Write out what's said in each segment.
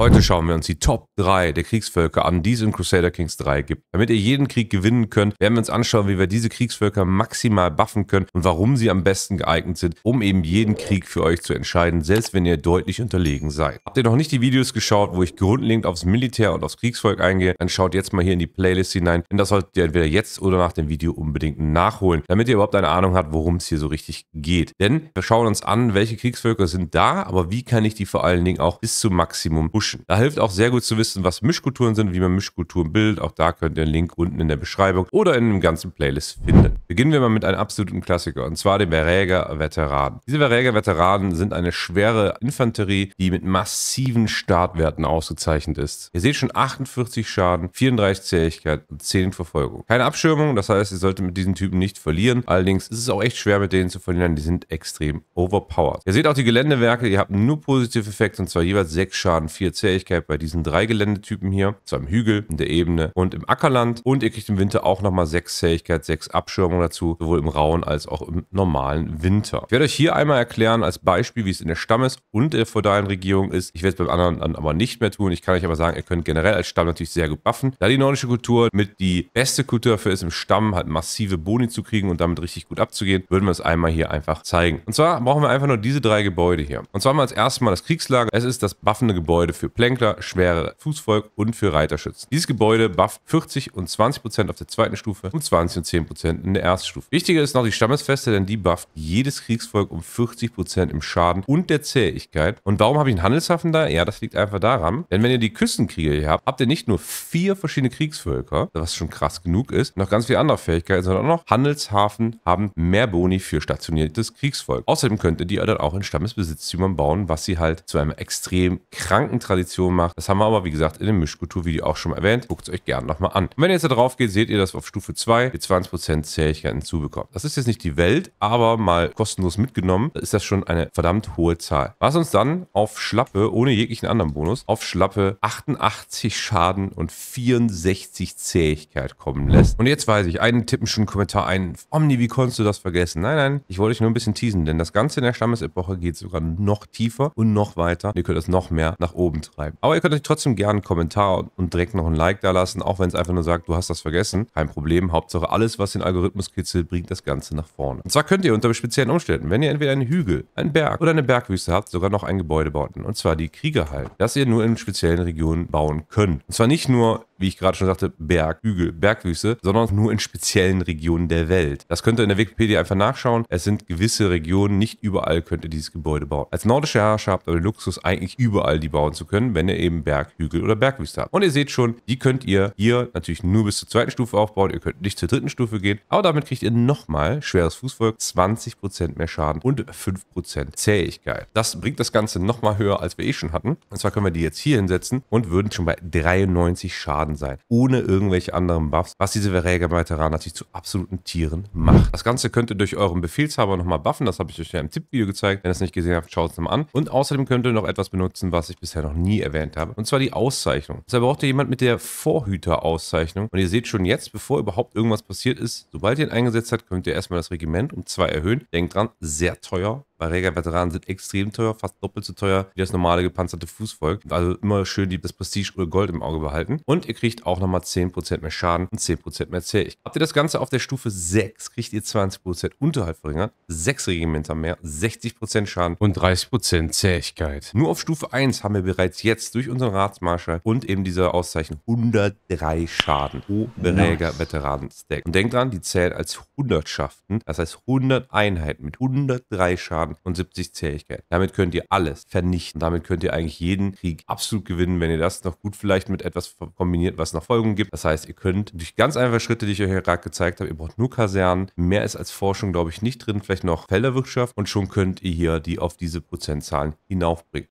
Heute schauen wir uns die Top 3 der Kriegsvölker an, die es in Crusader Kings 3 gibt. Damit ihr jeden Krieg gewinnen könnt, werden wir uns anschauen, wie wir diese Kriegsvölker maximal buffen können und warum sie am besten geeignet sind, um eben jeden Krieg für euch zu entscheiden, selbst wenn ihr deutlich unterlegen seid. Habt ihr noch nicht die Videos geschaut, wo ich grundlegend aufs Militär und aufs Kriegsvolk eingehe, dann schaut jetzt mal hier in die Playlist hinein, denn das solltet ihr entweder jetzt oder nach dem Video unbedingt nachholen, damit ihr überhaupt eine Ahnung habt, worum es hier so richtig geht. Denn wir schauen uns an, welche Kriegsvölker sind da, aber wie kann ich die vor allen Dingen auch bis zum Maximum pushen mischen. Da hilft auch sehr gut zu wissen, was Mischkulturen sind, wie man Mischkulturen bildet. Auch da könnt ihr einen Link unten in der Beschreibung oder in dem ganzen Playlist finden. Beginnen wir mal mit einem absoluten Klassiker, und zwar den Verräger Veteranen. Diese Verräger Veteranen sind eine schwere Infanterie, die mit massiven Startwerten ausgezeichnet ist. Ihr seht schon 48 Schaden, 34 Zähigkeit und 10 Verfolgung. Keine Abschirmung, das heißt, ihr solltet mit diesen Typen nicht verlieren. Allerdings ist es auch echt schwer, mit denen zu verlieren, die sind extrem overpowered. Ihr seht auch die Geländewerke, ihr habt nur positive Effekte, und zwar jeweils 6 Schaden, 4 Zähigkeit bei diesen drei Geländetypen hier. Zwar im Hügel, in der Ebene und im Ackerland. Und ihr kriegt im Winter auch nochmal 6 Zähigkeit, 6 Abschirmung Meinung dazu, sowohl im rauen als auch im normalen Winter. Ich werde euch hier einmal erklären, als Beispiel, wie es in der Stammes- und der feudalen Regierung ist. Ich werde es beim anderen dann aber nicht mehr tun. Ich kann euch aber sagen, ihr könnt generell als Stamm natürlich sehr gut buffen, da die nordische Kultur mit die beste Kultur dafür ist, im Stamm halt massive Boni zu kriegen und damit richtig gut abzugehen, würden wir es einmal hier einfach zeigen. Und zwar brauchen wir einfach nur diese drei Gebäude hier. Und zwar mal als erstes mal das Kriegslager. Es ist das buffende Gebäude für Plänkler, schwere Fußvolk und für Reiterschützen. Dieses Gebäude bufft 40 und 20% Prozent auf der zweiten Stufe und 20 und 10% Prozent in der ersten Erststufe. Wichtiger ist noch die Stammesfeste, denn die bufft jedes Kriegsvolk um 40% im Schaden und der Zähigkeit. Und warum habe ich einen Handelshafen da? Ja, das liegt einfach daran, denn wenn ihr die Küstenkriege hier habt, habt ihr nicht nur vier verschiedene Kriegsvölker, was schon krass genug ist, noch ganz viele andere Fähigkeiten, sondern auch noch Handelshafen haben mehr Boni für stationiertes Kriegsvolk. Außerdem könnt ihr die dann auch in Stammesbesitztümern bauen, was sie halt zu einer extrem kranken Tradition macht. Das haben wir aber, wie gesagt, in dem Mischkultur-Video auch schon mal erwähnt. Guckt es euch gerne nochmal an. Und wenn ihr jetzt da drauf geht, seht ihr, dass auf Stufe 2 die 20% Zähigkeit Fähigkeiten zubekommt. Das ist jetzt nicht die Welt, aber mal kostenlos mitgenommen ist das schon eine verdammt hohe Zahl. Was uns dann auf Schlappe, ohne jeglichen anderen Bonus, auf Schlappe 88 Schaden und 64 Zähigkeit kommen lässt. Und jetzt weiß ich, einen tippen schon einen Kommentar ein, Omni, wie konntest du das vergessen? Nein, nein, ich wollte dich nur ein bisschen teasen, denn das Ganze in der Stammesepoche geht sogar noch tiefer und noch weiter. Ihr könnt das noch mehr nach oben treiben. Aber ihr könnt euch trotzdem gerne einen Kommentar und direkt noch ein Like da lassen, auch wenn es einfach nur sagt, du hast das vergessen. Kein Problem, Hauptsache alles, was den Algorithmus Muskelsitzel bringt das Ganze nach vorne. Und zwar könnt ihr unter speziellen Umständen, wenn ihr entweder einen Hügel, einen Berg oder eine Bergwüste habt, sogar noch ein Gebäude bauen. Und zwar die Kriegerhallen, das ihr nur in speziellen Regionen bauen könnt. Und zwar nicht nur wie ich gerade schon sagte, Berg, Hügel, Bergwüste, sondern nur in speziellen Regionen der Welt. Das könnt ihr in der Wikipedia einfach nachschauen. Es sind gewisse Regionen, nicht überall könnt ihr dieses Gebäude bauen. Als nordischer Herrscher habt ihr den Luxus, eigentlich überall die bauen zu können, wenn ihr eben Berg, Hügel oder Bergwüste habt. Und ihr seht schon, die könnt ihr hier natürlich nur bis zur zweiten Stufe aufbauen. Ihr könnt nicht zur dritten Stufe gehen, aber damit kriegt ihr nochmal schweres Fußvolk, 20% mehr Schaden und 5% Zähigkeit. Das bringt das Ganze nochmal höher, als wir eh schon hatten. Und zwar können wir die jetzt hier hinsetzen und würden schon bei 93 Schaden geladen sein, ohne irgendwelche anderen Buffs, was diese Verräger-Veteran natürlich zu absoluten Tieren macht. Das Ganze könnt ihr durch euren Befehlshaber nochmal buffen, das habe ich euch ja im Tippvideo gezeigt. Wenn ihr es nicht gesehen habt, schaut es nochmal an. Und außerdem könnt ihr noch etwas benutzen, was ich bisher noch nie erwähnt habe, und zwar die Auszeichnung. Deshalb braucht ihr jemand mit der Vorhüter-Auszeichnung und ihr seht schon jetzt, bevor überhaupt irgendwas passiert ist, sobald ihr ihn eingesetzt habt, könnt ihr erstmal das Regiment um zwei erhöhen. Denkt dran, sehr teuer, bei rega veteranen sind extrem teuer, fast doppelt so teuer wie das normale gepanzerte Fußvolk. Also immer schön die, das Prestige oder Gold im Auge behalten. Und ihr kriegt auch nochmal 10% mehr Schaden und 10% mehr Zähigkeit. Habt ihr das Ganze auf der Stufe 6, kriegt ihr 20% Unterhalt verringert, 6 Regimenter mehr, 60% Schaden und 30% Zähigkeit. Nur auf Stufe 1 haben wir bereits jetzt durch unseren Ratsmarschall und eben diese Auszeichen 103 Schaden pro oh, rega veteranen stack Und denkt dran, die zählen als Hundertschaften, das heißt 100 Einheiten mit 103 Schaden Schaden und 70 Zähigkeit. Damit könnt ihr alles vernichten. Damit könnt ihr eigentlich jeden Krieg absolut gewinnen, wenn ihr das noch gut vielleicht mit etwas kombiniert, was noch Folgen gibt. Das heißt, ihr könnt durch ganz einfache Schritte, die ich euch gerade gezeigt habe, ihr braucht nur Kasernen. Mehr ist als Forschung, glaube ich, nicht drin. Vielleicht noch Felderwirtschaft und schon könnt ihr hier die auf diese Prozentzahlen hinaufbringen.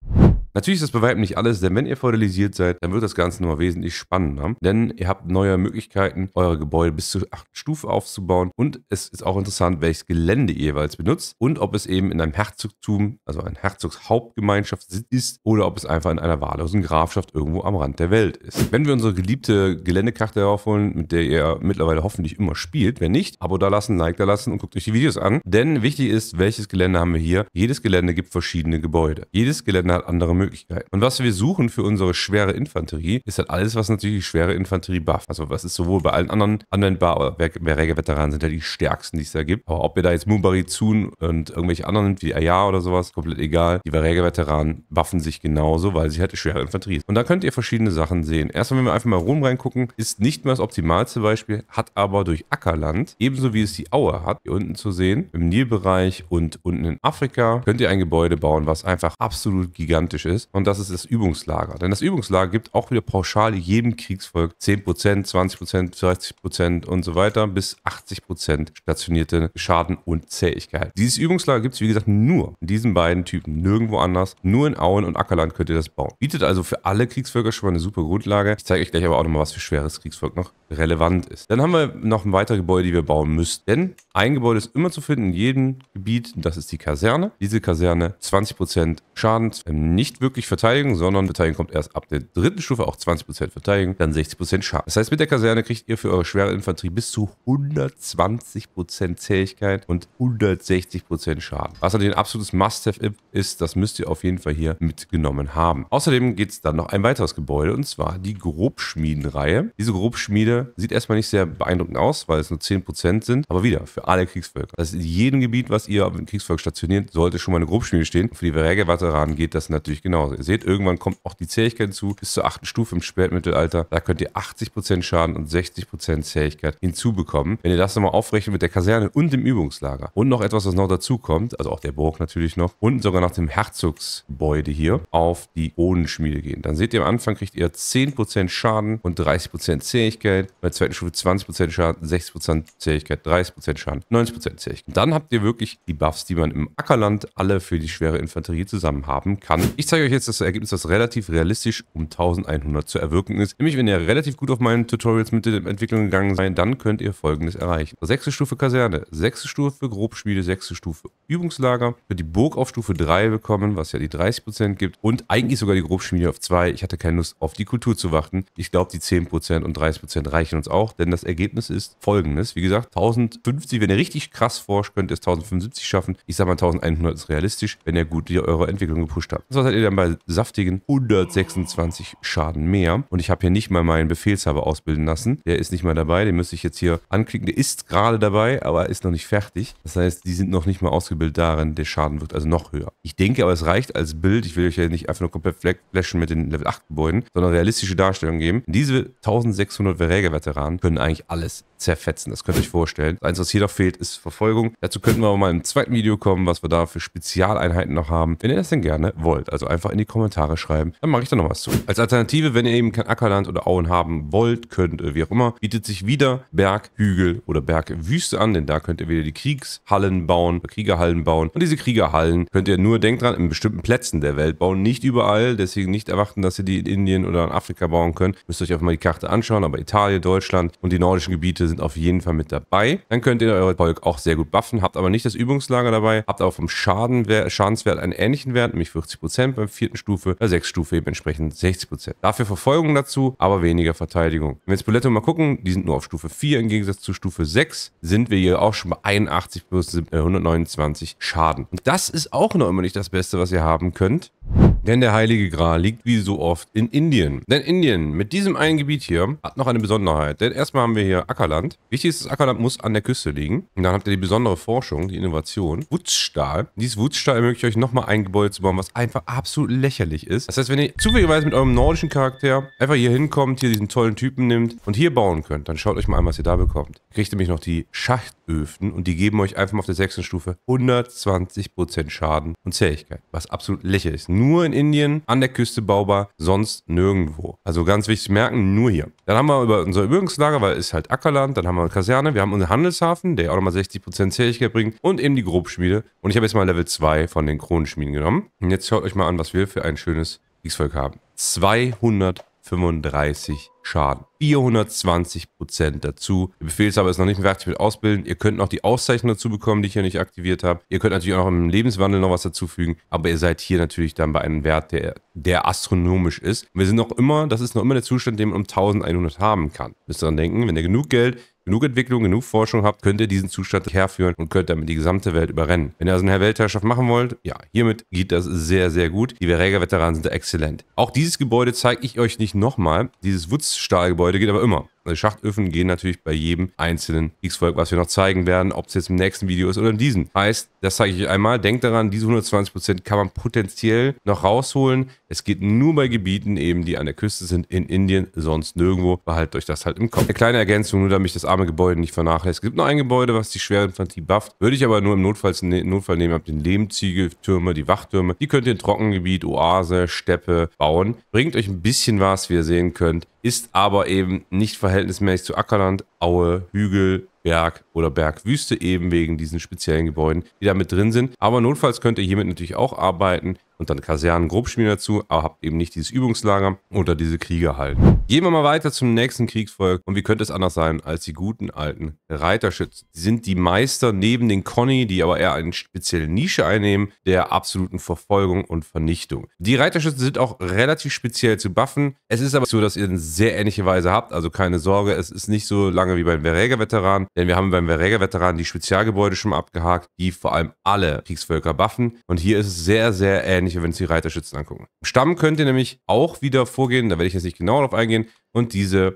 Natürlich ist das bei weitem nicht alles, denn wenn ihr feudalisiert seid, dann wird das Ganze nochmal wesentlich spannender. Denn ihr habt neue Möglichkeiten, eure Gebäude bis zur acht Stufe aufzubauen. Und es ist auch interessant, welches Gelände ihr jeweils benutzt und ob es eben in einem Herzogtum, also einer Herzogshauptgemeinschaft ist oder ob es einfach in einer wahllosen Grafschaft irgendwo am Rand der Welt ist. Wenn wir unsere geliebte Geländekarte aufholen, mit der ihr mittlerweile hoffentlich immer spielt, wenn nicht, Abo da lassen, Like da lassen und guckt euch die Videos an. Denn wichtig ist, welches Gelände haben wir hier. Jedes Gelände gibt verschiedene Gebäude. Jedes Gelände hat andere Möglichkeiten. Möglichkeiten. Und was wir suchen für unsere schwere Infanterie, ist halt alles, was natürlich die schwere Infanterie bufft. Also was ist sowohl bei allen anderen anwendbar, aber Berger-Veteranen sind ja die stärksten, die es da gibt. Aber ob ihr da jetzt Mumbari Zun und irgendwelche anderen nimmt, wie Aya oder sowas, komplett egal. Die Berger-Veteranen buffen sich genauso, weil sie halt schwere Infanterie ist. Und da könnt ihr verschiedene Sachen sehen. Erstmal, wenn wir einfach mal rum reingucken, ist nicht mehr das optimalste Beispiel, hat aber durch Ackerland, ebenso wie es die Aue hat, hier unten zu sehen, im Nilbereich und unten in Afrika, könnt ihr ein Gebäude bauen, was einfach absolut gigantisch ist ist. Und das ist das Übungslager. Denn das Übungslager gibt auch wieder pauschal jedem Kriegsvolk 10%, 20%, 30% und so weiter bis 80% stationierte Schaden und Zähigkeit. Dieses Übungslager gibt es, wie gesagt, nur in diesen beiden Typen. Nirgendwo anders. Nur in Auen und Ackerland könnt ihr das bauen. Bietet also für alle Kriegsvölker schon mal eine super Grundlage. Ich zeige euch gleich aber auch nochmal, was für schweres Kriegsvolk noch relevant ist. Dann haben wir noch ein weiteres Gebäude, die wir bauen müssen. Denn ein Gebäude ist immer zu finden in jedem Gebiet. Das ist die Kaserne. Diese Kaserne 20% Schaden, nicht wirklich verteidigen, sondern Verteidigung kommt erst ab der dritten Stufe, auch 20% verteidigen, dann 60% Schaden. Das heißt, mit der Kaserne kriegt ihr für eure schwere Infanterie bis zu 120% Zähigkeit und 160% Schaden. Was natürlich ein absolutes Must-Have ist, das müsst ihr auf jeden Fall hier mitgenommen haben. Außerdem geht es dann noch ein weiteres Gebäude und zwar die Grobschmiedenreihe. Diese Grobschmiede sieht erstmal nicht sehr beeindruckend aus, weil es nur 10% sind, aber wieder für alle Kriegsvölker. Das ist in jedem Gebiet, was ihr auf dem Kriegsvolk stationiert, sollte schon mal eine Grobschmiede stehen. Und für die Verräge-Veteranen geht das natürlich genau Genau, ihr seht, irgendwann kommt auch die Zähigkeit hinzu. Bis zur achten Stufe im Spätmittelalter, da könnt ihr 80% Schaden und 60% Zähigkeit hinzubekommen. Wenn ihr das nochmal aufrechnet mit der Kaserne und dem Übungslager und noch etwas, was noch dazu kommt, also auch der Burg natürlich noch und sogar nach dem Herzogsgebäude hier auf die Bodenschmiede gehen. Dann seht ihr, am Anfang kriegt ihr 10% Schaden und 30% Zähigkeit. Bei der zweiten Stufe 20% Schaden, 60% Zähigkeit, 30% Schaden, 90% Zähigkeit. dann habt ihr wirklich die Buffs, die man im Ackerland alle für die schwere Infanterie zusammen haben kann. Ich zeige zeige euch jetzt das Ergebnis, das relativ realistisch um 1100 zu erwirken ist. Nämlich, wenn ihr relativ gut auf meinen Tutorials mit der Entwicklung gegangen seid, dann könnt ihr folgendes erreichen. Sechste Stufe Kaserne, sechste Stufe Grobschmiede, sechste Stufe Übungslager, wird die Burg auf Stufe 3 bekommen, was ja die 30% gibt und eigentlich sogar die Grobschmiede auf 2. Ich hatte keine Lust, auf die Kultur zu warten. Ich glaube, die 10% und 30% reichen uns auch, denn das Ergebnis ist folgendes. Wie gesagt, 1050, wenn ihr richtig krass forscht, könnt ihr es 1075 schaffen. Ich sage mal, 1100 ist realistisch, wenn ihr gut eure Entwicklung gepusht habt. Das war halt wären bei saftigen 126 Schaden mehr. Und ich habe hier nicht mal meinen Befehlshaber ausbilden lassen. Der ist nicht mal dabei. Den müsste ich jetzt hier anklicken. Der ist gerade dabei, aber ist noch nicht fertig. Das heißt, die sind noch nicht mal ausgebildet darin. Der Schaden wird also noch höher. Ich denke aber, es reicht als Bild. Ich will euch ja nicht einfach nur komplett flashen mit den Level 8 Gebäuden, sondern realistische Darstellung geben. Diese 1600 Verräger-Veteranen können eigentlich alles zerfetzen. Das könnt ihr euch vorstellen. Eins, was hier noch fehlt, ist Verfolgung. Dazu könnten wir aber mal im zweiten Video kommen, was wir da für Spezialeinheiten noch haben. Wenn ihr das denn gerne wollt, also einfach in die Kommentare schreiben, dann mache ich da noch was zu. Als Alternative, wenn ihr eben kein Ackerland oder Auen haben wollt, könnt, äh, wie auch immer, bietet sich wieder Berg, Hügel oder Bergwüste an, denn da könnt ihr wieder die Kriegshallen bauen, Kriegerhallen bauen. Und diese Kriegerhallen könnt ihr nur, denkt dran, in bestimmten Plätzen der Welt bauen, nicht überall. Deswegen nicht erwarten, dass ihr die in Indien oder in Afrika bauen könnt. Müsst ihr euch einfach mal die Karte anschauen, aber Italien, Deutschland und die nordischen Gebiete sind auf jeden Fall mit dabei. Dann könnt ihr eure Volk auch sehr gut buffen, habt aber nicht das Übungslager dabei, habt aber vom Schadenswert einen ähnlichen Wert, nämlich 40% beim vierten Stufe, bei sechs Stufe eben entsprechend 60%. Dafür Verfolgung dazu, aber weniger Verteidigung. Wenn wir jetzt Boletto mal gucken, die sind nur auf Stufe 4 im Gegensatz zu Stufe 6, sind wir hier auch schon bei 81 plus 129 äh, Schaden. Und das ist auch noch immer nicht das Beste, was ihr haben könnt. Denn der Heilige Gral liegt wie so oft in Indien. Denn Indien mit diesem einen Gebiet hier hat noch eine Besonderheit. Denn erstmal haben wir hier Ackerland. Wichtig ist, das Ackerland muss an der Küste liegen. Und dann habt ihr die besondere Forschung, die Innovation. Wutzstahl. Dieses Wutzstahl ermöglicht euch nochmal ein Gebäude zu bauen, was einfach absolut lächerlich ist. Das heißt, wenn ihr zufälligerweise mit eurem nordischen Charakter einfach hier hinkommt, hier diesen tollen Typen nimmt und hier bauen könnt, dann schaut euch mal an, was ihr da bekommt. Ihr kriegt nämlich noch die Schachtöfen und die geben euch einfach mal auf der sechsten Stufe 120% Schaden und Zähigkeit. Was absolut lächerlich ist. Nur in Indien, an der Küste baubar, sonst nirgendwo. Also ganz wichtig merken, nur hier. Dann haben wir über unser Übungslager, weil es ist halt Ackerland, dann haben wir eine Kaserne, wir haben unseren Handelshafen, der auch nochmal 60% Zähigkeit bringt und eben die Grobschmiede. Und ich habe jetzt mal Level 2 von den Kronenschmieden genommen. Und jetzt schaut euch mal an, was wir für ein schönes X-Volk haben. 200 35 Schaden. 420 Prozent dazu. Der Befehlshaber ist noch nicht mehr fertig mit Ausbilden. Ihr könnt noch die Auszeichnung dazu bekommen, die ich hier nicht aktiviert habe. Ihr könnt natürlich auch noch im Lebenswandel noch was dazufügen, aber ihr seid hier natürlich dann bei einem Wert, der, der astronomisch ist. Wir sind noch immer, das ist noch immer der Zustand, den man um 1100 haben kann. Müsst ihr dran denken, wenn ihr genug Geld genug Entwicklung, genug Forschung habt, könnt ihr diesen Zustand herführen und könnt damit die gesamte Welt überrennen. Wenn ihr also eine Herr Weltherrschaft machen wollt, ja, hiermit geht das sehr, sehr gut. Die Verräger-Veteranen sind exzellent. Auch dieses Gebäude zeige ich euch nicht nochmal. Dieses Wutz-Stahlgebäude geht aber immer. Schachtöfen gehen natürlich bei jedem einzelnen X-Volk, was wir noch zeigen werden, ob es jetzt im nächsten Video ist oder in diesem. Heißt, das zeige ich euch einmal. Denkt daran, diese 120% kann man potenziell noch rausholen. Es geht nur bei Gebieten eben, die an der Küste sind, in Indien, sonst nirgendwo. Behaltet euch das halt im Kopf. Eine kleine Ergänzung, nur damit ich das arme Gebäude nicht vernachlässige. Es gibt noch ein Gebäude, was die schwere Infanterie bufft. Würde ich aber nur im Notfall, im ne, Notfall nehmen. Habt den Lehmziegeltürme, die Wachtürme. Die könnt ihr in Trockengebiet, Oase, Steppe bauen. Bringt euch ein bisschen was, wie ihr sehen könnt ist aber eben nicht verhältnismäßig zu Ackerland, Aue, Hügel, Berg oder Bergwüste eben wegen diesen speziellen Gebäuden, die da mit drin sind. Aber notfalls könnt ihr hiermit natürlich auch arbeiten und dann Kasernen Grobschmied dazu, aber habt eben nicht dieses Übungslager oder diese Kriege halt. Gehen wir mal weiter zum nächsten Kriegsvolk und wie könnte es anders sein als die guten alten Reiterschützen? Sie sind die Meister neben den Conny, die aber eher eine spezielle Nische einnehmen, der absoluten Verfolgung und Vernichtung. Die Reiterschützen sind auch relativ speziell zu buffen. Es ist aber so, dass ihr eine sehr ähnliche Weise habt, also keine Sorge, es ist nicht so lange wie beim Verräger-Veteran, denn wir haben beim Verräger-Veteran die Spezialgebäude schon abgehakt, die vor allem alle Kriegsvölker buffen und hier ist es sehr, sehr ähnlich ähnliche, wenn wir uns die Reiterschützen angucken. Im Stamm könnt ihr nämlich auch wieder vorgehen, da werde ich jetzt nicht genau darauf eingehen, und diese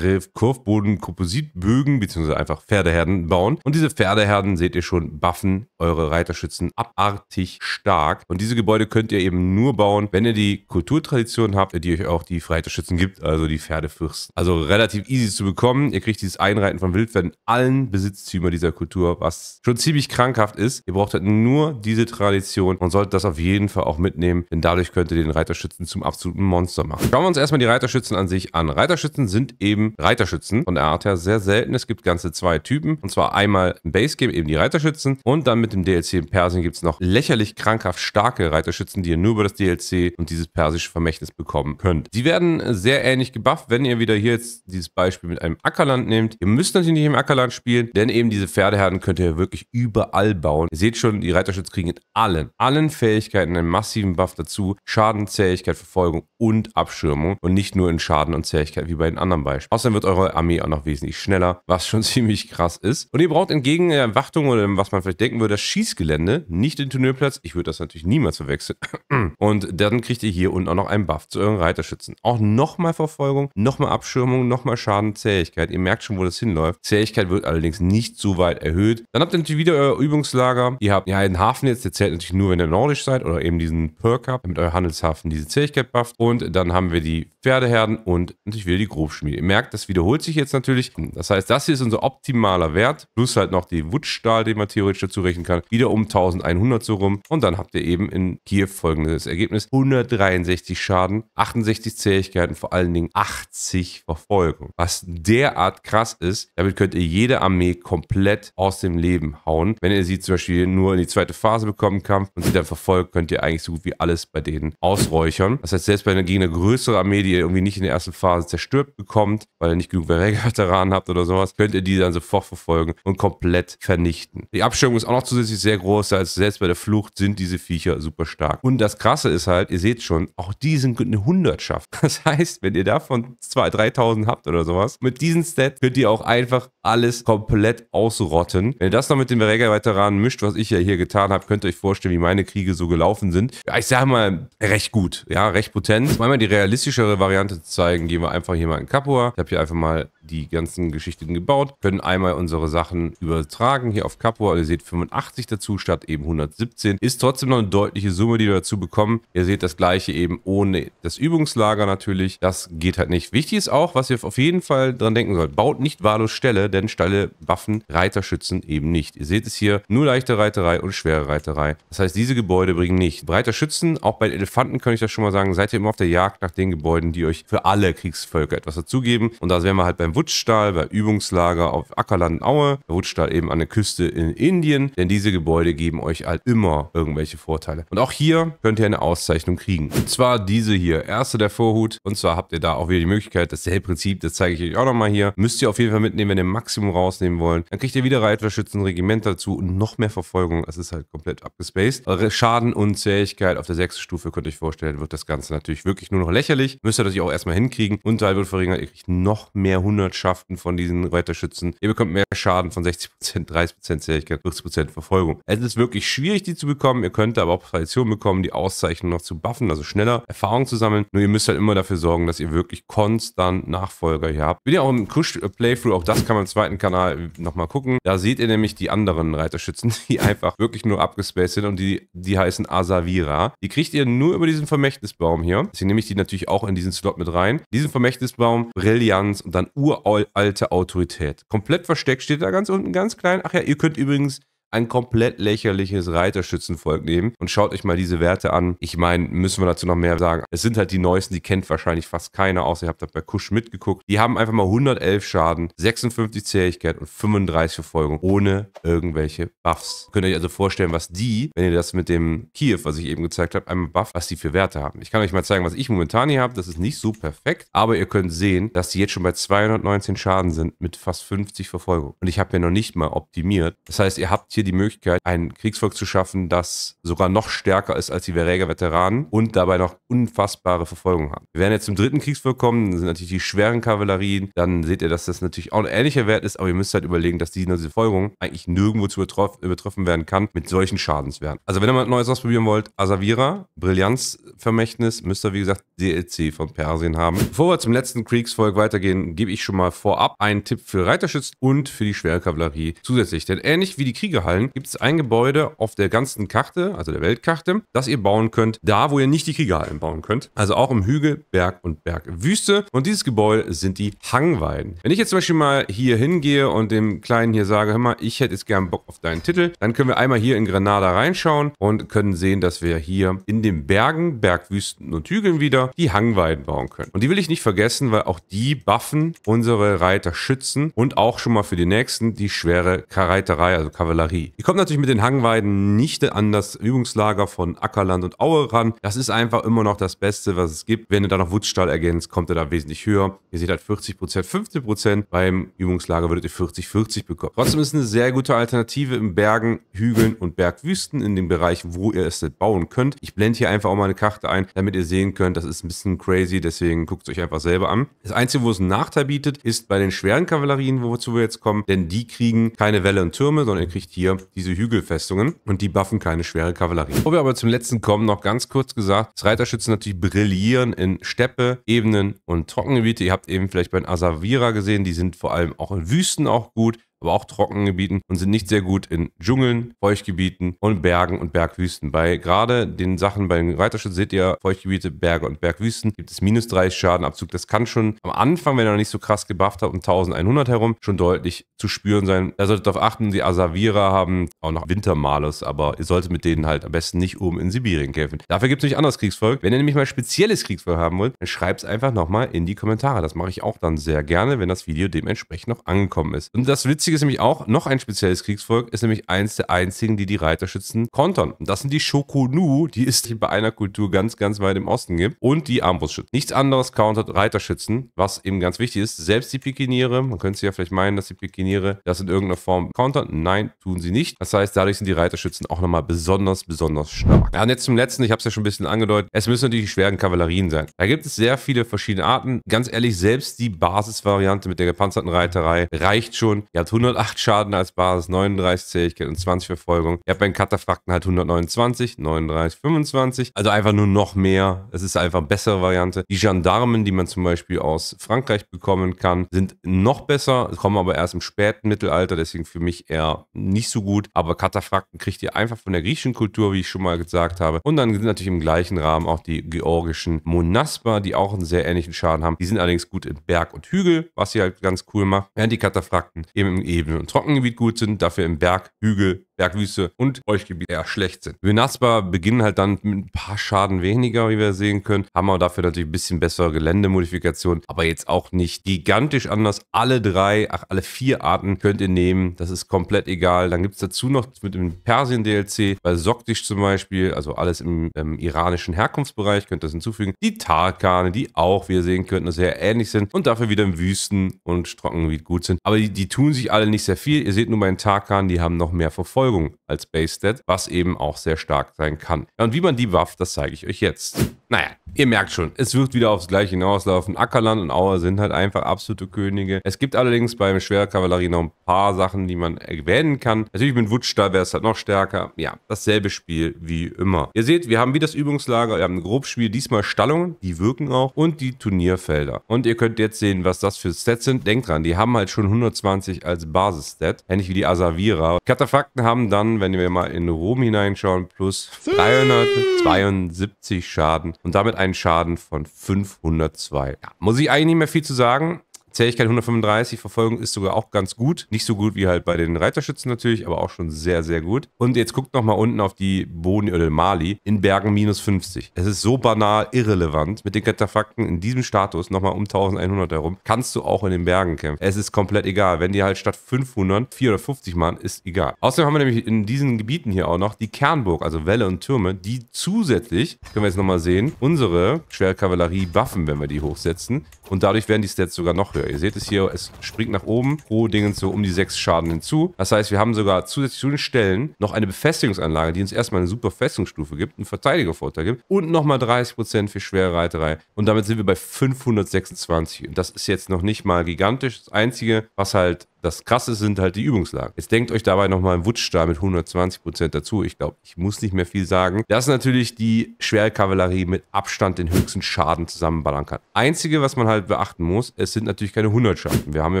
kurvboden kompositbögen bzw. einfach Pferdeherden bauen. Und diese Pferdeherden, seht ihr schon, buffen eure Reiterschützen abartig stark. Und diese Gebäude könnt ihr eben nur bauen, wenn ihr die Kulturtradition habt, die euch auch die Reiterschützen gibt, also die Pferdefürsten. Also relativ easy zu bekommen. Ihr kriegt dieses Einreiten von Wildpferden allen Besitztümer dieser Kultur, was schon ziemlich krankhaft ist. Ihr braucht halt nur diese Tradition und solltet das auf jeden Fall auch mit mitnehmen, denn dadurch könnt ihr den Reiterschützen zum absoluten Monster machen. Schauen wir uns erstmal die Reiterschützen an sich an. Reiterschützen sind eben Reiterschützen von der Art her sehr selten. Es gibt ganze zwei Typen und zwar einmal im Base Game eben die Reiterschützen und dann mit dem DLC in Persien gibt es noch lächerlich krankhaft starke Reiterschützen, die ihr nur über das DLC und dieses persische Vermächtnis bekommen könnt. Die werden sehr ähnlich gebufft, wenn ihr wieder hier jetzt dieses Beispiel mit einem Ackerland nehmt. Ihr müsst natürlich nicht im Ackerland spielen, denn eben diese Pferdeherden könnt ihr wirklich überall bauen. Ihr seht schon, die Reiterschützen kriegen in allen, allen Fähigkeiten einen massiven progressiven Buff dazu Schaden, Zähigkeit, Verfolgung und Abschirmung und nicht nur in Schaden und Zähigkeit wie bei den anderen Beispielen. Außerdem wird eure Armee auch noch wesentlich schneller, was schon ziemlich krass ist. Und ihr braucht entgegen der äh, Erwartung oder was man vielleicht denken würde, das Schießgelände, nicht den Turnierplatz. Ich würde das natürlich niemals verwechseln. und dann kriegt ihr hier unten auch noch einen Buff zu euren Reiterschützen. Auch nochmal Verfolgung, nochmal Abschirmung, nochmal Schaden, Zähigkeit. Ihr merkt schon, wo das hinläuft. Zähigkeit wird allerdings nicht so weit erhöht. Dann habt ihr natürlich wieder euer Übungslager. Ihr habt ja einen Hafen jetzt, der zählt natürlich nur, wenn ihr nordisch seid oder eben diesen Perk habt, damit euer Handelshafen diese Zähigkeit bufft. Und dann haben wir die Pferdeherden und natürlich wieder die Grobschmiede. Ihr merkt, das wiederholt sich jetzt natürlich. Das heißt, das hier ist unser optimaler Wert, plus halt noch die Wutstahl, den man theoretisch dazu rechnen kann, wieder um 1100 so rum. Und dann habt ihr eben in Kiew folgendes Ergebnis. 163 Schaden, 68 Zähigkeiten, vor allen Dingen 80 Verfolgung. Was derart krass ist, damit könnt ihr jede Armee komplett aus dem Leben hauen. Wenn ihr sie zum Beispiel nur in die zweite Phase bekommen Kampf und sie dann verfolgt, könnt ihr eigentlich so gut wie alles bei denen ausräuchern. Das heißt, selbst bei einer, gegen eine größere Armee, die ihr irgendwie nicht in der ersten Phase zerstört bekommt, weil ihr nicht genug Verräger-Veteranen habt oder sowas, könnt ihr die dann sofort verfolgen und komplett vernichten. Die Abstimmung ist auch noch zusätzlich sehr groß, also selbst bei der Flucht sind diese Viecher super stark. Und das Krasse ist halt, ihr seht schon, auch die sind eine Hundertschaft. Das heißt, wenn ihr davon 2.000, 3.000 habt oder sowas, mit diesem Stats könnt ihr auch einfach alles komplett ausrotten. Wenn ihr das noch mit den verräger mischt, was ich ja hier getan habe, könnt ihr euch vorstellen, wie meine Kriege so gelaufen sind. Ja, ich sage mal, recht gut, ja, recht potent. Um einmal die realistischere Variante zu zeigen, gehen wir einfach hier mal in Capua. Ich habe hier einfach mal die ganzen Geschichten gebaut, können einmal unsere Sachen übertragen hier auf Capua. Also ihr seht 85 dazu statt eben 117. Ist trotzdem noch eine deutliche Summe, die wir dazu bekommen. Ihr seht das gleiche eben ohne das Übungslager natürlich. Das geht halt nicht. Wichtig ist auch, was ihr auf jeden Fall dran denken sollt. Baut nicht wahllos Ställe, denn Ställe Waffen, Reiterschützen eben nicht. Ihr seht es hier, nur leichte Reiterei und schwere Reiterei. Das heißt, diese Gebäude bringen nicht. Breiter Schützen, auch bei Elefanten kann ich das schon mal sagen, seid ihr immer auf der Jagd nach den Gebäuden, die euch für alle Kriegsvölker etwas dazugeben. Und da wären wir halt beim Wutzstahl bei Übungslager auf Ackerlandaue, bei Wutzstahl eben an der Küste in Indien, denn diese Gebäude geben euch halt immer irgendwelche Vorteile. Und auch hier könnt ihr eine Auszeichnung kriegen. Und zwar diese hier, erste der Vorhut. Und zwar habt ihr da auch wieder die Möglichkeit, dasselbe Prinzip, das zeige ich euch auch nochmal hier, müsst ihr auf jeden Fall mitnehmen, wenn ihr Maximum rausnehmen wollt. Dann kriegt ihr wieder Reitverschützen, Regiment dazu und noch mehr Verfolgung. Es ist halt komplett abgespaced. Eure Schadenunzähigkeit auf der sechsten Stufe, könnt ihr euch vorstellen, wird das Ganze natürlich wirklich nur noch lächerlich. Müsst ihr das auch erstmal hinkriegen. Und Teil wird verringert, ihr kriegt noch mehr 100 Hundertschaften von diesen Reiterschützen. Ihr bekommt mehr Schaden von 60%, 30% Zähigkeit, 40% Verfolgung. Es ist wirklich schwierig, die zu bekommen. Ihr könnt aber auch Tradition bekommen, die Auszeichnung noch zu buffen, also schneller Erfahrung zu sammeln. Nur ihr müsst halt immer dafür sorgen, dass ihr wirklich konstant Nachfolger hier habt. Ich Bin ja auch im Kush-Playthrough, auch das kann man im zweiten Kanal nochmal gucken. Da seht ihr nämlich die anderen Reiterschützen, die einfach wirklich nur abgespaced sind und die, die heißen Asavira. Die kriegt ihr nur über diesen Vermächtnisbaum hier. Deswegen nehme ich die natürlich auch in diesen Slot mit rein. Diesen Vermächtnisbaum, Brillanz und dann Ur uralte Autorität. Komplett versteckt steht da ganz unten ganz klein. Ach ja, ihr könnt übrigens ein komplett lächerliches Reiterschützenvolk nehmen. Und schaut euch mal diese Werte an. Ich meine, müssen wir dazu noch mehr sagen. Es sind halt die neuesten, die kennt wahrscheinlich fast keiner, außer ihr habt da bei Kusch mitgeguckt. Die haben einfach mal 111 Schaden, 56 Zähigkeit und 35 Verfolgung ohne irgendwelche Buffs. Könnt ihr euch also vorstellen, was die, wenn ihr das mit dem Kiew, was ich eben gezeigt habe, einmal buff, was die für Werte haben. Ich kann euch mal zeigen, was ich momentan hier habe. Das ist nicht so perfekt, aber ihr könnt sehen, dass die jetzt schon bei 219 Schaden sind mit fast 50 Verfolgung. Und ich habe ja noch nicht mal optimiert. Das heißt, ihr habt hier die Möglichkeit, ein Kriegsvolk zu schaffen, das sogar noch stärker ist als die Verräger-Veteranen und dabei noch unfassbare Verfolgung hat. Wir werden jetzt zum dritten Kriegsvolk kommen, das sind natürlich die schweren Kavallerien. Dann seht ihr, dass das natürlich auch ein ähnlicher Wert ist, aber ihr müsst halt überlegen, dass diese Verfolgung eigentlich nirgendwo zu betroffen werden kann mit solchen Schadenswerten. Also wenn ihr mal ein Neues ausprobieren wollt, Asavira, Brillanzvermächtnis, müsst ihr wie gesagt DLC von Persien haben. Bevor wir zum letzten Kriegsvolk weitergehen, gebe ich schon mal vorab einen Tipp für Reiterschützen und für die schwere Kavallerie zusätzlich. Denn ähnlich wie die Krieger Kriegerhallen, gibt es ein Gebäude auf der ganzen Karte, also der Weltkarte, das ihr bauen könnt, da wo ihr nicht die Kriegerhallen bauen könnt. Also auch im Hügel, Berg und Bergwüste. Und dieses Gebäude sind die Hangweiden. Wenn ich jetzt zum Beispiel mal hier hingehe und dem Kleinen hier sage, hör mal, ich hätte jetzt gern Bock auf deinen Titel, dann können wir einmal hier in Granada reinschauen und können sehen, dass wir hier in den Bergen, Bergwüsten und Hügeln wieder die Hangweiden bauen können. Und die will ich nicht vergessen, weil auch die buffen unsere Reiter schützen und auch schon mal für die nächsten die schwere Reiterei, also Kavallerie Prairie. Ihr kommt natürlich mit den Hangweiden nicht an das Übungslager von Ackerland und Aue ran. Das ist einfach immer noch das Beste, was es gibt. Wenn ihr da noch Wutzstall ergänzt, kommt ihr da wesentlich höher. Ihr seht halt 40%, 15%. Beim Übungslager würdet ihr 40, 40 bekommen. Trotzdem ist es eine sehr gute Alternative in Bergen, Hügeln und Bergwüsten in dem Bereich, wo ihr es bauen könnt. Ich blende hier einfach auch mal eine Karte ein, damit ihr sehen könnt, das ist ein bisschen crazy, deswegen guckt es euch einfach selber an. Das Einzige, wo es einen Nachteil bietet, ist bei den schweren Kavallerien, wozu wir jetzt kommen, denn die kriegen keine Welle und Türme, sondern ihr kriegt hier hier diese Hügelfestungen und die buffen keine schwere Kavallerie. Wo wir aber zum letzten kommen, noch ganz kurz gesagt, dass Reiterschützen natürlich brillieren in Steppe, Ebenen und Trockengebiete. Ihr habt eben vielleicht bei den Asavira gesehen, die sind vor allem auch in Wüsten auch gut aber auch trockenen Gebieten und sind nicht sehr gut in Dschungeln, Feuchtgebieten und Bergen und Bergwüsten. Bei gerade den Sachen bei den Reiterschutz seht ihr Feuchtgebiete, Berge und Bergwüsten gibt es minus 30 Schadenabzug. Das kann schon am Anfang, wenn ihr noch nicht so krass gebufft habt, um 1100 herum, schon deutlich zu spüren sein. Da solltet ihr darauf achten, die Asavira haben auch noch Wintermalus, aber ihr solltet mit denen halt am besten nicht oben in Sibirien kämpfen. Dafür gibt es nämlich anderes Kriegsvolk. Wenn ihr nämlich mal spezielles Kriegsvolk haben wollt, dann schreibt es einfach nochmal in die Kommentare. Das mache ich auch dann sehr gerne, wenn das Video dementsprechend noch angekommen ist. Und das Witzige Witzig ist nämlich auch, noch ein spezielles Kriegsvolk ist nämlich eins der einzigen, die die Reiterschützen kontern. Und das sind die Shokunu, die es bei einer Kultur ganz, ganz weit im Osten gibt. Und die Armbrustschützen. Nichts anderes countert Reiterschützen, was eben ganz wichtig ist. Selbst die Pikiniere, man könnte sich ja vielleicht meinen, dass die Pikiniere das in irgendeiner Form countern. Nein, tun sie nicht. Das heißt, dadurch sind die Reiterschützen auch nochmal besonders, besonders stark. Ja, und jetzt zum letzten, ich habe es ja schon ein bisschen angedeutet. Es müssen natürlich die schweren Kavallerien sein. Da gibt es sehr viele verschiedene Arten. Ganz ehrlich, selbst die Basisvariante mit der gepanzerten Reiterei reicht schon. Ihr habt 108 Schaden als Basis, 39 Zähigkeit und 20 Verfolgung. Ihr habt bei den Kataphrakten halt 129, 39, 25. Also einfach nur noch mehr. Es ist einfach eine bessere Variante. Die Gendarmen, die man zum Beispiel aus Frankreich bekommen kann, sind noch besser, kommen aber erst im späten Mittelalter, deswegen für mich eher nicht so gut. Aber Kataphrakten kriegt ihr einfach von der griechischen Kultur, wie ich schon mal gesagt habe. Und dann sind natürlich im gleichen Rahmen auch die georgischen Monasper, die auch einen sehr ähnlichen Schaden haben. Die sind allerdings gut in Berg und Hügel, was sie halt ganz cool macht. Während die Kataphrakten eben im Ebene und Trockengebiet gut sind, dafür im Berg, Hügel, Bergwüste und Feuchtgebiet eher schlecht sind. Venaspa beginnen halt dann mit ein paar Schaden weniger, wie wir sehen können, haben wir dafür natürlich ein bisschen bessere Geländemodifikationen, aber jetzt auch nicht gigantisch anders. Alle drei, ach alle vier Arten könnt ihr nehmen, das ist komplett egal. Dann gibt es dazu noch mit dem Persien-DLC, bei Soktisch zum Beispiel, also alles im ähm, iranischen Herkunftsbereich, könnt ihr das hinzufügen. Die Tarkane, die auch, wie ihr sehen könnt, sehr ähnlich sind und dafür wieder im Wüsten- und Trockengebiet gut sind. Aber die, die, tun sich alle nicht sehr viel. Ihr seht nur bei den Tarkanen, die haben noch mehr Verfolgung Verfolgung als Base Stat, was eben auch sehr stark sein kann. Ja, und wie man die wafft, das zeige ich euch jetzt. Naja, Ihr merkt schon, es wird wieder aufs Gleiche hinauslaufen. Ackerland und Auer sind halt einfach absolute Könige. Es gibt allerdings beim Schwerkavallerie noch ein paar Sachen, die man erwähnen kann. Natürlich mit Wutsch, da wäre es halt noch stärker. Ja, dasselbe Spiel wie immer. Ihr seht, wir haben wie das Übungslager, wir haben ein Grobspiel, diesmal Stallungen, die wirken auch und die Turnierfelder. Und ihr könnt jetzt sehen, was das für Sets sind. Denkt dran, die haben halt schon 120 als Basisstat, ähnlich wie die Asavira. Katafakten haben dann, wenn wir mal in Rom hineinschauen, plus 372 Schaden und damit ein einen Schaden von 502. Ja, muss ich eigentlich nicht mehr viel zu sagen. Zähigkeit 135, Verfolgung ist sogar auch ganz gut. Nicht so gut wie halt bei den Reiterschützen natürlich, aber auch schon sehr, sehr gut. Und jetzt guckt nochmal unten auf die Boni oder Mali in Bergen minus 50. Es ist so banal irrelevant. Mit den Kataphrakten in diesem Status nochmal um 1100 herum kannst du auch in den Bergen kämpfen. Es ist komplett egal. Wenn die halt statt 500 450 machen, ist egal. Außerdem haben wir nämlich in diesen Gebieten hier auch noch die Kernburg, also Wälle und Türme, die zusätzlich, können wir jetzt nochmal sehen, unsere Schwerkavallerie buffen, wenn wir die hochsetzen. Und dadurch werden die Stats sogar noch höher. Ihr seht es hier, es springt nach oben, pro Dingen so um die sechs Schaden hinzu. Das heißt, wir haben sogar zusätzlich zu den Stellen noch eine Befestigungsanlage, die uns erstmal eine super Festungsstufe gibt, einen Verteidigervorteil gibt und nochmal 30% für schwere Reiterei. Und damit sind wir bei 526. Und das ist jetzt noch nicht mal gigantisch. Das Einzige, was halt das Krasse sind halt die Übungslagen. Jetzt denkt euch dabei nochmal ein Wutschstahl mit 120% dazu. Ich glaube, ich muss nicht mehr viel sagen. Dass natürlich die Schwerkavallerie mit Abstand den höchsten Schaden zusammenballern kann. Einzige, was man halt beachten muss, es sind natürlich keine 100 Schaden. Wir haben ja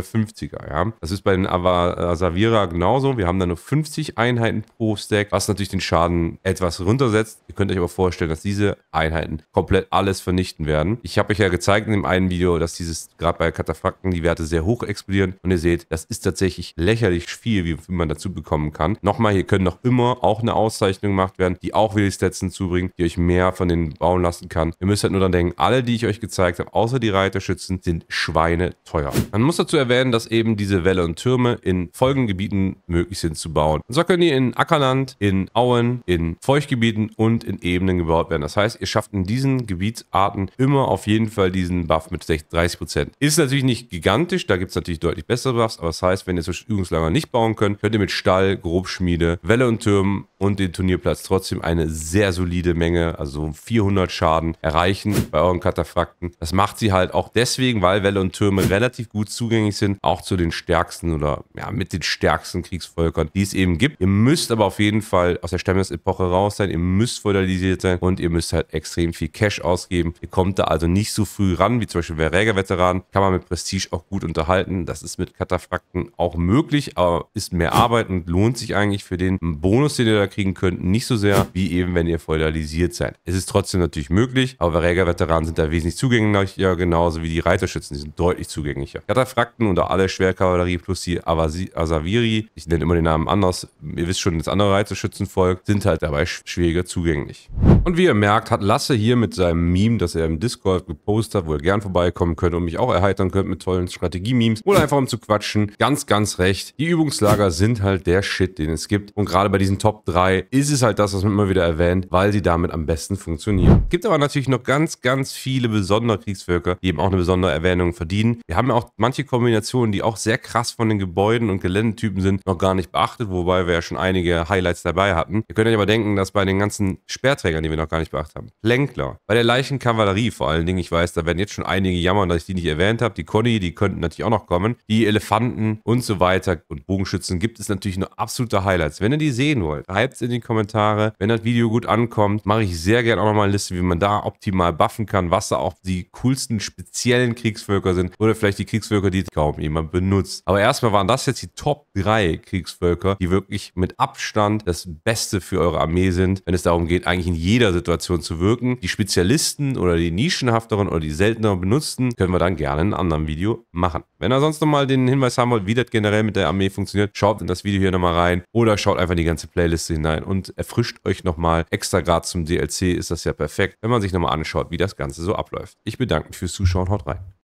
50er, ja. Das ist bei den Avasavira äh, genauso. Wir haben da nur 50 Einheiten pro Stack, was natürlich den Schaden etwas runtersetzt. Ihr könnt euch aber vorstellen, dass diese Einheiten komplett alles vernichten werden. Ich habe euch ja gezeigt in dem einen Video, dass dieses, gerade bei Kataphrakten, die Werte sehr hoch explodieren. Und ihr seht, das ist ist tatsächlich lächerlich viel, wie man dazu bekommen kann. Nochmal, hier können noch immer auch eine Auszeichnung gemacht werden, die auch wieder die Stats hinzubringen, die euch mehr von denen bauen lassen kann. Ihr müsst halt nur dann denken, alle, die ich euch gezeigt habe, außer die Reiterschützen, sind Schweine teuer. Man muss dazu erwähnen, dass eben diese Wälle und Türme in folgenden Gebieten möglich sind zu bauen. Und zwar können die in Ackerland, in Auen, in Feuchtgebieten und in Ebenen gebaut werden. Das heißt, ihr schafft in diesen Gebietsarten immer auf jeden Fall diesen Buff mit 30%. Ist natürlich nicht gigantisch, da gibt es natürlich deutlich bessere Buffs, aber das heißt, wenn ihr solche Übungslager nicht bauen könnt, könnt ihr mit Stall, Grobschmiede, Welle und Türmen und den Turnierplatz trotzdem eine sehr solide Menge, also 400 Schaden erreichen bei euren Kataphrakten. Das macht sie halt auch deswegen, weil Welle und Türme relativ gut zugänglich sind, auch zu den stärksten oder ja, mit den stärksten Kriegsvölkern, die es eben gibt. Ihr müsst aber auf jeden Fall aus der Stammesepoche raus sein, ihr müsst feudalisiert sein und ihr müsst halt extrem viel Cash ausgeben. Ihr kommt da also nicht so früh ran, wie zum Beispiel Verräger-Veteran. Kann man mit Prestige auch gut unterhalten. Das ist mit Kataphrakt Fakten auch möglich, aber ist mehr Arbeit und lohnt sich eigentlich für den Bonus, den ihr da kriegen könnt, nicht so sehr, wie eben, wenn ihr feudalisiert seid. Es ist trotzdem natürlich möglich, aber verräger sind da wesentlich zugänglicher, genauso wie die Reiterschützen, die sind deutlich zugänglicher. Kataphracten und alle Schwerkavallerie plus die Asaviri, ich nenne immer den Namen anders, ihr wisst schon, das andere Reiterschützenvolk, sind halt dabei schwieriger zugänglich. Und wie ihr merkt, hat Lasse hier mit seinem Meme, das er im Discord gepostet hat, wo ihr gern vorbeikommen könnt und mich auch erheitern könnt mit tollen Strategie-Memes oder einfach um zu quatschen, ganz, ganz recht. Die Übungslager sind halt der Shit, den es gibt. Und gerade bei diesen Top 3 ist es halt das, was man immer wieder erwähnt, weil sie damit am besten funktionieren. Gibt aber natürlich noch ganz, ganz viele besondere Kriegsvölker, die eben auch eine besondere Erwähnung verdienen. Wir haben ja auch manche Kombinationen, die auch sehr krass von den Gebäuden und Geländetypen sind, noch gar nicht beachtet, wobei wir ja schon einige Highlights dabei hatten. Ihr könnt euch aber denken, dass bei den ganzen Sperrträgern, die wir noch gar nicht beachtet haben, Lenkler, bei der Leichenkavallerie vor allen Dingen, ich weiß, da werden jetzt schon einige jammern, dass ich die nicht erwähnt habe, die Conny, die könnten natürlich auch noch kommen, die Elefanten, Pferden und so weiter und Bogenschützen gibt es natürlich nur absolute Highlights. Wenn ihr die sehen wollt, schreibt es in die Kommentare. Wenn das Video gut ankommt, mache ich sehr gerne auch nochmal eine Liste, wie man da optimal buffen kann, was da auch die coolsten speziellen Kriegsvölker sind oder vielleicht die Kriegsvölker, die kaum jemand benutzt. Aber erstmal waren das jetzt die Top 3 Kriegsvölker, die wirklich mit Abstand das Beste für eure Armee sind, wenn es darum geht, eigentlich in jeder Situation zu wirken. Die Spezialisten oder die nischenhafteren oder die selteneren benutzten können wir dann gerne in einem anderen Video machen. Wenn ihr sonst nochmal den Hinweis haben wollt, wollt, wie das generell mit der Armee funktioniert, schaut in das Video hier nochmal rein oder schaut einfach die ganze Playlist hinein und erfrischt euch nochmal. Extra gerade zum DLC ist das ja perfekt, wenn man sich nochmal anschaut, wie das Ganze so abläuft. Ich bedanke mich fürs Zuschauen, haut rein.